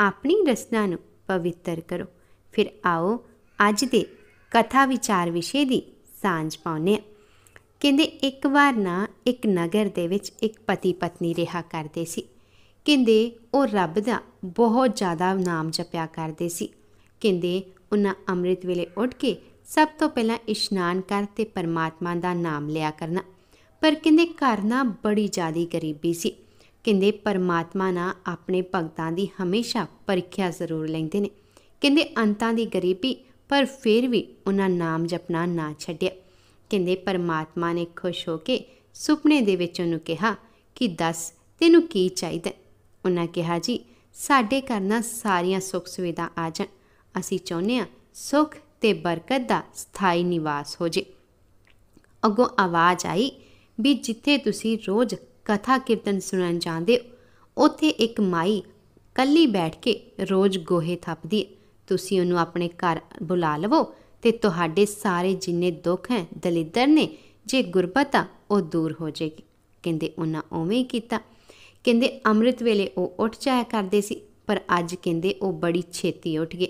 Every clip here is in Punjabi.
ਆਪਣੀ ਰਸਨਾ ਨੂੰ ਪਵਿੱਤਰ ਕਰੋ ਫਿਰ ਆਓ ਅੱਜ ਦੇ ਕਥਾ ਵਿਚਾਰ ਵਿਸ਼ੇ ਦੀ ਸਾਂਝ ਪਾਉਨੇ ਆ ਕਹਿੰਦੇ ਇੱਕ ਵਾਰ ਨਾ ਇੱਕ ਨਗਰ ਦੇ ਵਿੱਚ ਇੱਕ ਪਤੀ ਪਤਨੀ ਰਿਹਾ ਕਰਦੇ ਸੀ ਕਹਿੰਦੇ ਉਹ ਰੱਬ ਦਾ ਬਹੁਤ ਜ਼ਿਆਦਾ ਨਾਮ ਜਪਿਆ ਕਰਦੇ ਸੀ ਕਹਿੰਦੇ ਉਹਨਾਂ ਅੰਮ੍ਰਿਤ ਵੇਲੇ ਉੱਠ ਕੇ ਸਭ ਤੋਂ ਪਹਿਲਾਂ ਇਸ਼ਨਾਨ ਕਰ ਤੇ ਪਰਮਾਤਮਾ ਦਾ ਨਾਮ ਲਿਆ ਕਰਨਾ ਪਰ ਕਹਿੰਦੇ ਘਰ ਨਾ ਬੜੀ ਜ਼ਿਆਦੀ ਗਰੀਬੀ ਸੀ ਕਹਿੰਦੇ ਪਰਮਾਤਮਾ ਨਾ ਆਪਣੇ ਭਗਤਾਂ ਦੀ ਹਮੇਸ਼ਾ ਪਰਖਿਆ ਜ਼ਰੂਰ ਲੈਂਦੇ ਨੇ ਕਹਿੰਦੇ ਅੰਤਾਂ ਦੀ ਗਰੀਬੀ ਪਰ ਫਿਰ ਵੀ ਉਹਨਾਂ ਨਾਮ ਜਪਣਾ ਨਾ ਛੱਡਿਆ ਕਹਿੰਦੇ ਪਰਮਾਤਮਾ ਨੇ ਖੁਸ਼ ਹੋ ਕੇ ਸੁਪਨੇ ਦੇ ਵਿੱਚ ਉਹਨੂੰ ਕਿਹਾ ਕਿ ਦੱਸ ਤੈਨੂੰ ਕੀ ਚਾਹੀਦਾ ਉਹਨਾਂ ਕਿਹਾ ਜੀ ਸਾਡੇ ਘਰ ਨਾਲ ਸਾਰੀਆਂ ਸੁੱਖ ਸੁਵਿਧਾ ਆ ਜਾਣ ਅਸੀਂ ਚਾਹੁੰਦੇ ਹਾਂ ਸੁਖ ਤੇ ਬਰਕਤ ਦਾ ਸਥਾਈ ਨਿਵਾਸ ਹੋ ਜੇ ਅੱਗੋਂ ਆਵਾਜ਼ ਆਈ ਵੀ ਜਿੱਥੇ ਤੁਸੀਂ ਰੋਜ਼ ਕਥਾ ਕੀਰਤਨ ਸੁਣਨ ਜਾਂਦੇ ਹੋ ਉੱਥੇ ਇੱਕ ਮਾਈ ਕੱਲੀ ਬੈਠ ਕੇ ਰੋਜ਼ ਗੋਹੇ ਥੱਪਦੀ ਤੁਸੀਂ ਉਹਨੂੰ ਆਪਣੇ ਘਰ ਬੁਲਾ ਲਵੋ ਤੇ ਤੁਹਾਡੇ ਸਾਰੇ ਜਿੰਨੇ ਦੁੱਖ ਹੈ ਦਲਿੱਦਰ ਨੇ ਜੇ ਗੁਰਬਤ ਆ ਉਹ ਦੂਰ ਹੋ ਜਾਏਗੀ ਕਹਿੰਦੇ ਉਹਨਾਂ ਉਵੇਂ ਹੀ ਕੀਤਾ ਕਹਿੰਦੇ ਅੰਮ੍ਰਿਤ ਵੇਲੇ ਉਹ ਉੱਠ ਜਾਇਆ ਕਰਦੇ ਸੀ ਪਰ ਅੱਜ ਕਹਿੰਦੇ ਉਹ ਬੜੀ ਛੇਤੀ ਉੱਠ ਗਏ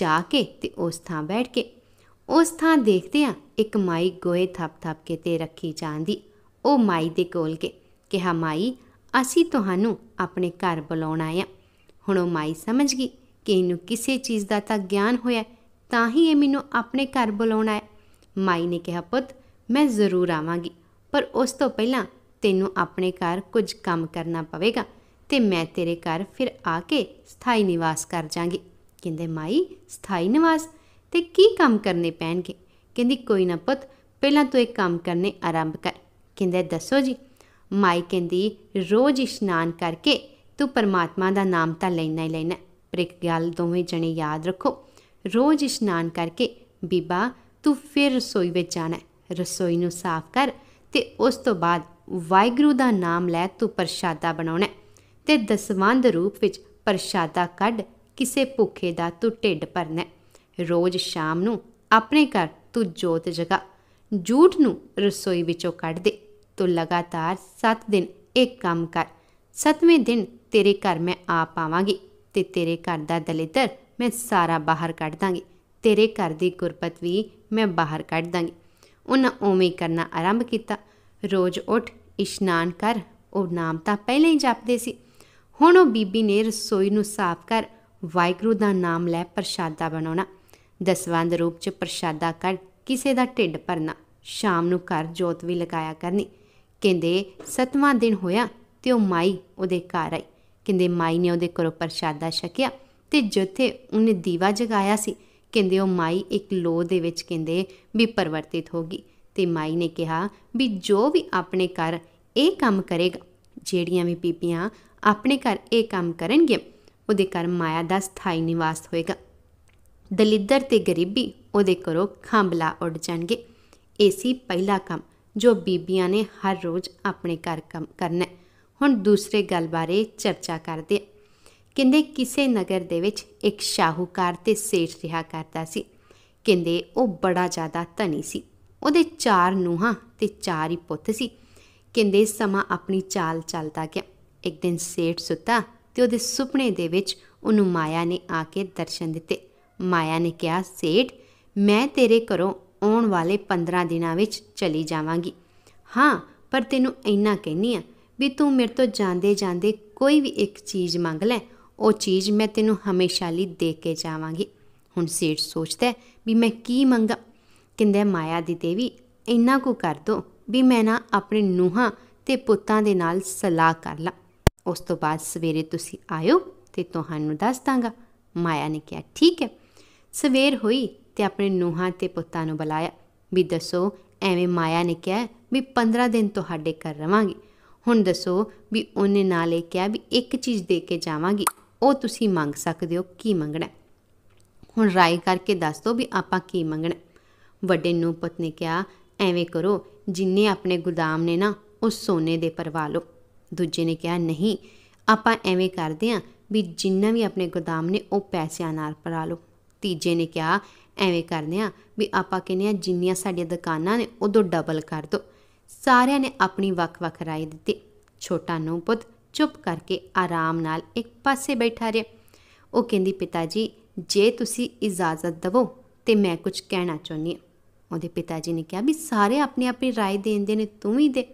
ਜਾ ਕੇ ਤੇ ਉਸ ਥਾਂ ਬੈਠ ਕੇ ਉਸ ਥਾਂ ਦੇਖਦੇ ਆ ਇੱਕ ਮਾਈ ਗੋਏ ਥੱਪ ਥੱਪ ਕੇ ਤੇ ਰੱਖੀ ਜਾਂਦੀ ਉਹ ਮਾਈ ਦੇ ਕੋਲ ਕੇ ਕਿਹਾ ਮਾਈ ਅਸੀਂ ਤੁਹਾਨੂੰ ਆਪਣੇ ਘਰ ਬੁਲਾਉਣਾ ਆਇਆ ਹੁਣ ਉਹ ਮਾਈ ਸਮਝ ਗਈ ਕਿ ਇਹਨੂੰ ਕਿਸੇ ਚੀਜ਼ ਦਾ ਤਾਂ ਗਿਆਨ ਹੋਇਆ ਤਾਂ ਹੀ ਇਹ ਮੈਨੂੰ ਆਪਣੇ ਘਰ ਬੁਲਾਉਣਾ ਹੈ ਮਾਈ ਨੇ ਕਿਹਾ ਪੁੱਤ ਮੈਂ ਜ਼ਰੂਰ ਆਵਾਂਗੀ ਪਰ ਉਸ ਤੋਂ ਪਹਿਲਾਂ ਤੈਨੂੰ ਆਪਣੇ ਘਰ ਕੁਝ ਕੰਮ ਕਰਨਾ ਪਵੇਗਾ ਤੇ ਮੈਂ ਤੇਰੇ ਘਰ ਫਿਰ ਆ ਕੇ ਸਥਾਈ ਨਿਵਾਸ ਕਰ ਜਾਾਂਗੀ ਕਹਿੰਦੇ ਮਾਈ ਸਥਾਈ ਨਿਵਾਸ ਤੇ ਕੀ ਕੰਮ ਕਰਨੇ ਪੈਣਗੇ ਕਹਿੰਦੀ ਕੋਈ ਨਾ ਪੁੱਤ ਪਹਿਲਾਂ ਤੂੰ ਇੱਕ ਕੰਮ ਕਰਨੇ ਆਰੰਭ ਕਰ ਕਹਿੰਦੇ ਦੱਸੋ ਜੀ ਮਾਈ ਕਹਿੰਦੀ ਰੋਜ਼ ਇਸ਼ਨਾਨ ਕਰਕੇ ਤੂੰ ਪਰਮਾਤਮਾ ਦਾ ਨਾਮ ਤਾਂ ਲੈਣਾ ਹੀ ਲੈਣਾ ਪਰ ਇੱਕ ਗੱਲ ਦੋਵੇਂ ਜਣੇ ਯਾਦ ਰੱਖੋ ਰੋਜ਼ ਇਸ਼ਨਾਨ ਕਰਕੇ ਬੀਬਾ ਤੂੰ ਫਿਰ ਰਸੋਈ ਵਿੱਚ ਜਾਣਾ ਰਸੋਈ ਨੂੰ ਸਾਫ਼ ਕਰ ਤੇ ਉਸ ਤੋਂ ਬਾਅਦ ਵਾਹਿਗੁਰੂ ਦਾ ਨਾਮ ਲੈ ਤੂੰ ਪ੍ਰਸ਼ਾਦਾ ਬਣਾਉਣਾ ਤੇ ਦਸਵੰਦ ਰੂਪ ਵਿੱਚ ਪ੍ਰਸ਼ਾਦਾ ਕੱਢ ਕਿਸੇ ਭੁੱਖੇ ਦਾ ਤੂੰ ਢਿੱਡ ਭਰਨਾ ਰੋਜ਼ ਸ਼ਾਮ ਨੂੰ ਆਪਣੇ ਘਰ ਤੂੰ ਜੋਤ ਜਗਾ ਝੂਠ ਨੂੰ ਰਸੋਈ ਵਿੱਚੋਂ ਕੱਢ ਦੇ ਤੂੰ ਲਗਾਤਾਰ 7 ਦਿਨ ਇੱਕ ਕੰਮ ਕਰ 7ਵੇਂ ਦਿਨ ਤੇਰੇ ਘਰ ਮੈਂ ਆ ਪਾਵਾਂਗੀ ਤੇ ਤੇਰੇ ਘਰ ਦਾ ਦਲਿੱਦਰ ਮੈਂ ਸਾਰਾ ਬਾਹਰ ਕੱਢ ਦਾਂਗੀ ਤੇਰੇ ਘਰ ਦੀ ਗੁਰਪਤ ਵੀ ਮੈਂ ਬਾਹਰ ਕੱਢ ਦਾਂਗੀ ਉਹਨਾਂ ਉਵੇਂ ਕਰਨਾ ਆਰੰਭ ਕੀਤਾ ਰੋਜ਼ ਉੱਠ ਇਸ਼ਨਾਨ ਕਰ ਉਹ ਨਾਮ ਤਾਂ ਪਹਿਲਾਂ ਹੀ ਜਪਦੇ ਸੀ ਹੁਣ ਉਹ ਬੀਬੀ ਨੇ ਰਸੋਈ ਨੂੰ ਸਾਫ਼ ਕਰ ਵਾਇਗਰੂ ਦਾ ਨਾਮ ਲੈ ਪ੍ਰਸ਼ਾਦਾ ਬਣਾਉਣਾ ਦਸਵੰਦ ਰੂਪ ਚ ਪ੍ਰਸ਼ਾਦਾ ਕਰ ਕਿਸੇ ਦਾ ਢਿੱਡ ਭਰਨਾ ਸ਼ਾਮ ਨੂੰ ਘਰ ਜੋਤ ਵੀ ਲਗਾਇਆ ਕਰਨੀ ਕਹਿੰਦੇ ਸਤਵਾਂ ਦਿਨ ਹੋਇਆ ਤੇ ਉਹ ਮਾਈ ਉਹਦੇ ਘਰ ਆਈ ਕਹਿੰਦੇ ਮਾਈ ਨੇ ਉਹਦੇ ਘਰੋਂ ਪ੍ਰਸ਼ਾਦਾ ਛਕਿਆ ਤੇ ਜਿੱਥੇ ਉਹਨੇ ਦੀਵਾ ਜਗਾਇਆ ਸੀ ਕਹਿੰਦੇ ਉਹ ਮਾਈ ਇੱਕ ਲੋ ਦੇ ਵਿੱਚ ਕਹਿੰਦੇ ਵੀ ਪਰਵਰਤਿਤ ਹੋ ਗਈ ਤੇ ਮਾਈ ਨੇ ਕਿਹਾ ਵੀ ਜੋ ਵੀ ਆਪਣੇ ਘਰ ਇਹ ਕੰਮ ਕਰੇਗਾ ਜਿਹੜੀਆਂ ਵੀ ਪੀਪੀਆਂ ਆਪਣੇ ਘਰ ਇਹ ਕੰਮ ਕਰਨਗੇ ਉਹਦੇ ਘਰ ਮਾਇਆ ਦਾ ਸਥਾਈ ਨਿਵਾਸ ਹੋਏਗਾ ਦਲਿੱਦਰ ਤੇ ਗਰੀਬੀ ਉਹਦੇ ਘਰੋਂ ਖਾਂਬਲਾ ਉੱਡ ਜਾਣਗੇ ਏਸੀ ਪਹਿਲਾ ਕੰਮ ਜੋ ਬੀਬੀਆਂ ਨੇ ਹਰ ਰੋਜ਼ ਆਪਣੇ ਘਰ ਕੰਮ ਕਰਨਾ ਹੈ ਹੁਣ ਦੂਸਰੇ ਗੱਲ ਬਾਰੇ ਚਰਚਾ ਕਰਦੇ ਕਹਿੰਦੇ ਕਿਸੇ ਨਗਰ ਦੇ ਵਿੱਚ ਇੱਕ ਸ਼ਾਹੂਕਾਰ ਤੇ ਸੇਠ ਰਿਹਾ ਕਰਦਾ ਸੀ ਕਹਿੰਦੇ ਉਹ ਬੜਾ ਜ਼ਿਆਦਾ ਧਨੀ ਸੀ ਉਹਦੇ ਚਾਰ ਨੂਹਾਂ ਤੇ ਚਾਰ ਹੀ ਪੁੱਤ ਸੀ ਕਹਿੰਦੇ ਸਮਾਂ ਆਪਣੀ ਚਾਲ ਚੱਲਦਾ ਗਿਆ ਇੱਕ ਦਿਨ ਸੇਠ ਸੁੱਤਾ ਤੇ ਉਹਦੇ ਸੁਪਨੇ ਦੇ ਵਿੱਚ ਉਹਨੂੰ ਮਾਇਆ ਨੇ ਆ ਕੇ ਦਰਸ਼ਨ ਦਿੱਤੇ ਮਾਇਆ ਨੇ ਕਿਹਾ ਸੇਠ ਮੈਂ ਤੇਰੇ ਘਰੋਂ ਆਉਣ ਵਾਲੇ 15 ਦਿਨਾਂ ਵਿੱਚ ਚਲੀ ਜਾਵਾਂਗੀ ਹਾਂ ਪਰ ਤੈਨੂੰ ਇੰਨਾ ਕਹਿਨੀ ਆ ਵੀ ਤੂੰ ਮੇਰੇ ਤੋਂ ਜਾਂਦੇ ਜਾਂਦੇ ਕੋਈ ਵੀ ਇੱਕ ਚੀਜ਼ ਮੰਗ ਲੈ ਉਹ ਚੀਜ਼ ਮੈਂ ਤੈਨੂੰ ਹਮੇਸ਼ਾ ਲਈ ਦੇ ਕੇ ਜਾਵਾਂਗੀ ਹੁਣ ਸੇਠ ਸੋਚਦਾ ਵੀ ਮੈਂ ਕੀ ਮੰਗਾ ਕਿੰਦੇ ਮਾਇਆ ਦੀ ਦੇਵੀ ਇੰਨਾ ਕੁ ਕਰ ਦੋ ਵੀ ਮੈਂ ਨਾ ਆਪਣੇ ਨੂਹਾਂ ਤੇ ਪੁੱਤਾਂ ਦੇ ਨਾਲ ਸਲਾਹ ਕਰ ਲਾਂ ਉਸ ਤੋਂ ਬਾਅਦ ਸਵੇਰੇ ਤੁਸੀਂ ਆਇਓ ਤੇ ਤੁਹਾਨੂੰ ਦੱਸ ਦਾਂਗਾ ਮਾਇਆ ਨੇ ਕਿਹਾ ਠੀਕ ਹੈ ਸਵੇਰ ਹੋਈ ਤੇ ਆਪਣੇ ਨੂਹਾਂ ਤੇ ਪੁੱਤਾਂ ਨੂੰ ਬੁਲਾਇਆ ਵੀ ਦੱਸੋ ਐਵੇਂ ਮਾਇਆ ਨੇ ਕਿਹਾ ਵੀ 15 ਦਿਨ ਤੁਹਾਡੇ ਘਰ ਰਵਾਂਗੀ ਹੁਣ ਦੱਸੋ ਵੀ ਉਹਨੇ ਨਾਲ ਇਹ ਕਿਹਾ ਵੀ ਇੱਕ ਚੀਜ਼ ਦੇ ਕੇ ਜਾਵਾਂਗੀ ਉਹ ਤੁਸੀਂ ਮੰਗ ਸਕਦੇ ਹੋ ਕੀ ਮੰਗਣਾ ਹੁਣ ਰਾਏ ਕਰਕੇ ਦੱਸ ਦੋ ਵੀ ਆਪਾਂ ਕੀ ਮੰਗਣਾ ਵੱਡੇ ਨੂੰ ਪੁੱਤ ਨੇ ਕਿਹਾ ਐਵੇਂ ਕਰੋ ਜਿੰਨੇ ਆਪਣੇ ਗੁਦਾਮ ਨੇ ਨਾ ਉਹ ਸੋਨੇ ਦੇ ਪਰਵਾ ਲਓ ਦੂਜੇ ਨੇ ਕਿਹਾ ਨਹੀਂ ਆਪਾਂ ਐਵੇਂ ਕਰਦੇ ਆਂ ਵੀ ਜਿੰਨਾ ਵੀ ਆਪਣੇ ਗੁਦਾਮ ਨੇ ਉਹ ਪੈਸਿਆਂ ਨਾਲ ਪਰਾ ਲਓ ਤੀਜੇ ਨੇ ਕਿਹਾ ਐਵੇਂ ਕਰਦੇ ਆ ਵੀ ਆਪਾਂ ਕਹਿੰਦੇ ਆ ਜਿੰਨੀਆਂ ਸਾਡੀਆਂ ਦੁਕਾਨਾਂ ਨੇ ਉਦੋਂ ਡਬਲ ਕਰ ਦੋ ਸਾਰਿਆਂ ਨੇ ਆਪਣੀ ਵੱਖ-ਵੱਖ رائے ਦਿੱਤੀ ਛੋਟਾ ਨੂੰ ਪੁੱਤ ਚੁੱਪ ਕਰਕੇ ਆਰਾਮ ਨਾਲ ਇੱਕ ਪਾਸੇ ਬੈਠਾ ਰਿਹਾ ਉਹ ਕਹਿੰਦੀ ਪਿਤਾ ਜੀ ਜੇ ਤੁਸੀਂ ਇਜਾਜ਼ਤ ਦਿਵੋ ਤੇ ਮੈਂ ਕੁਝ ਕਹਿਣਾ ਚਾਹੁੰਦੀ ਹਾਂ ਉਹਦੇ ਪਿਤਾ ਜੀ ਨੇ ਕਿਹਾ ਵੀ ਸਾਰੇ ਆਪਣੀ ਆਪਣੀ رائے ਦੇਂਦੇ ਨੇ ਤੂੰ ਵੀ ਦੇ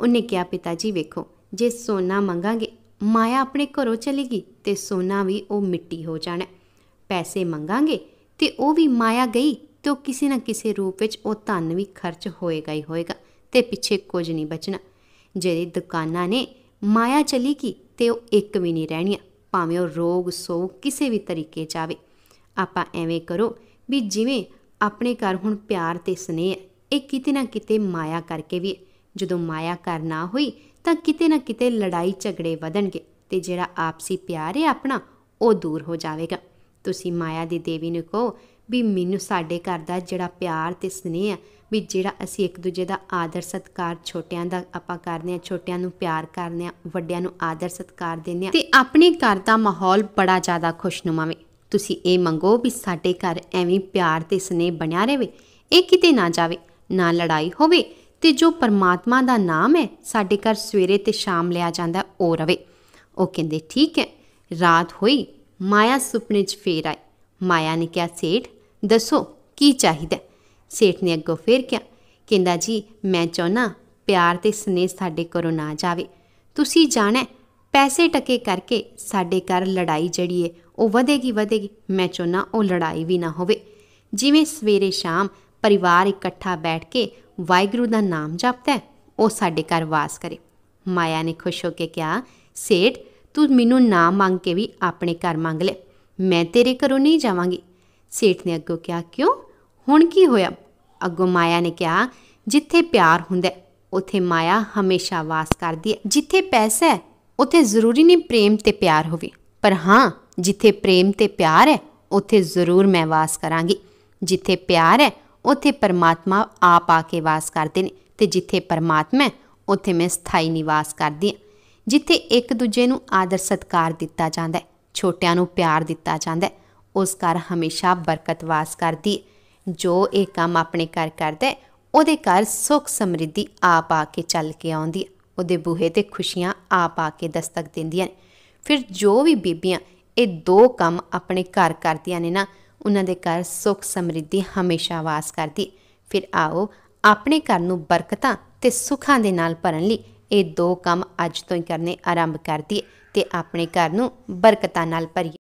ਉਹਨੇ ਕਿਹਾ ਪਿਤਾ ਜੀ ਵੇਖੋ ਜੇ ਸੋਨਾ ਮੰਗਾਂਗੇ ਮਾਇਆ ਆਪਣੇ ਘਰੋਂ ਚਲੇਗੀ ਤੇ ਸੋਨਾ ਵੀ ਉਹ ਮਿੱਟੀ ਹੋ ਜਾਣਾ ਪੈਸੇ ਮੰਗਾਂਗੇ ਤੇ ਉਹ ਵੀ ਮਾਇਆ ਗਈ ਤੇ ਉਹ ਕਿਸੇ ਨਾ ਕਿਸੇ ਰੂਪ ਵਿੱਚ ਉਹ ਧਨ ਵੀ ਖਰਚ ਹੋਏਗਾ ਹੀ ਹੋਏਗਾ ਤੇ ਪਿੱਛੇ ਕੁਝ ਨਹੀਂ ਬਚਣਾ ਜਿਹੜੀ ਦੁਕਾਨਾਂ ਨੇ ਮਾਇਆ ਚਲੀ ਗਈ ਤੇ ਉਹ ਇੱਕ ਵੀ ਨਹੀਂ ਰਹਿਣੀਆਂ ਭਾਵੇਂ ਉਹ ਰੋਗ ਸੋ ਕਿਸੇ ਵੀ ਤਰੀਕੇ ਜਾਵੇ ਆਪਾਂ ਐਵੇਂ ਕਰੋ ਵੀ ਜਿਵੇਂ ਆਪਣੇ ਘਰ ਹੁਣ ਪਿਆਰ ਤੇ ਸਨੇਹ ਇਹ ਕਿਤੇ ਨਾ ਕਿਤੇ ਮਾਇਆ ਕਰਕੇ ਵੀ ਜਦੋਂ ਮਾਇਆ ਕਰ ਨਾ ਹੋਈ ਤਾਂ ਕਿਤੇ ਨਾ ਕਿਤੇ ਲੜਾਈ ਝਗੜੇ ਵਧਣਗੇ ਤੇ ਜਿਹੜਾ ਆਪਸੀ ਪਿਆਰ ਹੈ ਆਪਣਾ ਉਹ ਦੂਰ ਹੋ ਜਾਵੇਗਾ ਤੁਸੀਂ ਮਾਇਆ ਦੀ ਦੇਵੀ ਨੂੰ ਕਹੋ ਵੀ ਮੈਨੂੰ ਸਾਡੇ ਘਰ ਦਾ ਜਿਹੜਾ ਪਿਆਰ ਤੇ ਸਨੇਹ ਆ ਵੀ ਜਿਹੜਾ ਅਸੀਂ ਇੱਕ ਦੂਜੇ ਦਾ ਆਦਰ ਸਤਕਾਰ ਛੋਟਿਆਂ ਦਾ ਆਪਾਂ ਕਰਦੇ ਆ ਛੋਟਿਆਂ ਨੂੰ ਪਿਆਰ ਕਰਦੇ ਆ ਵੱਡਿਆਂ ਨੂੰ ਆਦਰ ਸਤਕਾਰ ਦਿੰਦੇ ਆ ਤੇ ਆਪਣੇ ਘਰ ਦਾ ਮਾਹੌਲ ਬੜਾ ਜ਼ਿਆਦਾ ਖੁਸ਼ਨੁਮਾ ਵੇ ਤੁਸੀਂ ਇਹ ਮੰਗੋ ਵੀ ਸਾਡੇ ਘਰ ਐਵੇਂ ਪਿਆਰ ਤੇ ਸਨੇਹ ਬਣਿਆ ਰਹੇ ਇਹ ਕਿਤੇ ਨਾ ਜਾਵੇ ਨਾ ਲੜਾਈ ਹੋਵੇ ਤੇ ਜੋ ਪਰਮਾਤਮਾ ਦਾ ਨਾਮ ਹੈ ਸਾਡੇ ਘਰ ਸਵੇਰੇ ਤੇ ਸ਼ਾਮ ਲਿਆ ਜਾਂਦਾ ਉਹ ਰਵੇ ਉਹ ਕਹਿੰਦੇ ਠੀਕ ਹੈ ਰਾਤ ਹੋਈ ਮਾਇਆ ਸੁਪਨੇ 'ਚ ਫੇਰ ਆਈ ਮਾਇਆ ਨੇ ਕਿਹਾ ਸੇਠ ਦੱਸੋ ਕੀ ਚਾਹੀਦਾ ਸੇਠ ਨੇ ਅੱਗੋਂ ਫੇਰ ਕਿਹਾ ਕਹਿੰਦਾ ਜੀ ਮੈਂ ਚਾਹਨਾ ਪਿਆਰ ਤੇ ਸਨੇਹ ਸਾਡੇ ਘਰੋਂ ਨਾ ਜਾਵੇ ਤੁਸੀਂ ਜਾਣਾ ਪੈਸੇ ਟਕੇ ਕਰਕੇ ਸਾਡੇ ਘਰ ਲੜਾਈ ਜਿਹੜੀ ਏ ਉਹ ਵਧੇਗੀ ਵਧੇਗੀ ਮੈਂ ਚਾਹਨਾ ਉਹ ਲੜਾਈ ਵੀ ਨਾ ਹੋਵੇ ਜਿਵੇਂ ਸਵੇਰੇ ਸ਼ਾਮ ਪਰਿਵਾਰ ਇਕੱਠਾ ਬੈਠ ਕੇ ਵਾਹਿਗੁਰੂ ਦਾ ਨਾਮ ਜਪਦਾ ਉਹ ਸਾਡੇ ਘਰ ਵਾਸ ਕਰੇ ਮਾਇਆ ਨੇ ਖੁਸ਼ ਹੋ ਕੇ ਕਿਹਾ ਸੇਠ ਤੂੰ ਮੈਨੂੰ ਨਾ ਮੰਗ ਕੇ ਵੀ ਆਪਣੇ ਘਰ ਮੰਗ ਲੈ ਮੈਂ ਤੇਰੇ ਘਰੋਂ ਨਹੀਂ ਜਾਵਾਂਗੀ ਸੇਠ ਨੇ ਅੱਗੋਂ ਕਿਹਾ ਕਿਉਂ ਹੁਣ ਕੀ ਹੋਇਆ ਅੱਗੋਂ ਮਾਇਆ ਨੇ ਕਿਹਾ ਜਿੱਥੇ ਪਿਆਰ ਹੁੰਦਾ ਉਥੇ ਮਾਇਆ ਹਮੇਸ਼ਾ ਵਾਸ ਕਰਦੀ ਹੈ ਜਿੱਥੇ ਪੈਸਾ ਹੈ ਉਥੇ ਜ਼ਰੂਰੀ ਨਹੀਂ ਪ੍ਰੇਮ ਤੇ ਪਿਆਰ ਹੋਵੇ ਪਰ ਹਾਂ ਜਿੱਥੇ ਪ੍ਰੇਮ ਤੇ ਪਿਆਰ ਹੈ ਉਥੇ ਜ਼ਰੂਰ ਮੈਂ ਵਾਸ ਕਰਾਂਗੀ ਜਿੱਥੇ ਪਿਆਰ ਹੈ ਉਥੇ ਪਰਮਾਤਮਾ ਆਪ ਆ ਕੇ ਵਾਸ ਕਰਦੇ ਨੇ ਤੇ ਜਿੱਥੇ ਪਰਮਾਤਮਾ ਉਥੇ ਮੈਂ ਸਥਾਈ ਨਿਵਾਸ ਕਰਦੀ ਹਾਂ ਜਿੱਥੇ ਇੱਕ ਦੂਜੇ ਨੂੰ ਆਦਰ ਸਤਕਾਰ ਦਿੱਤਾ ਜਾਂਦਾ ਹੈ ਛੋਟਿਆਂ ਨੂੰ ਪਿਆਰ ਦਿੱਤਾ ਜਾਂਦਾ ਹੈ ਉਸ ਘਰ ਹਮੇਸ਼ਾ ਬਰਕਤ ਵਾਸ ਕਰਦੀ ਜੋ ਇਹ ਕੰਮ ਆਪਣੇ ਘਰ ਕਰਦਾ ਉਹਦੇ ਘਰ ਸੁਖ ਸਮਰਿੱਧੀ ਆਪ ਆ ਕੇ ਚੱਲ ਕੇ ਆਉਂਦੀ ਉਹਦੇ ਬੂਹੇ ਤੇ ਖੁਸ਼ੀਆਂ ਆਪ ਆ ਕੇ ਦਸਤਕ ਦਿੰਦੀਆਂ ਫਿਰ ਜੋ ਵੀ ਬੀਬੀਆਂ ਇਹ ਦੋ ਕੰਮ ਆਪਣੇ ਘਰ ਕਰਦੀਆਂ ਨੇ ਨਾ ਉਹਨਾਂ ਦੇ ਘਰ ਸੁਖ ਸਮਰਿੱਧੀ ਹਮੇਸ਼ਾ ਵਾਸ ਕਰਦੀ ਫਿਰ ਆਓ ਆਪਣੇ ਘਰ ਨੂੰ ਬਰਕਤਾਂ ਤੇ ਸੁੱਖਾਂ ਦੇ ਨਾਲ ਭਰਨ ਲਈ ਇਹ ਦੋ ਕੰਮ ਅੱਜ ਤੋਂ ਹੀ ਕਰਨੇ ਆਰੰਭ ਕਰਤੀ ਤੇ ਆਪਣੇ ਘਰ ਨੂੰ ਬਰਕਤਾਂ ਨਾਲ ਭਰੀਏ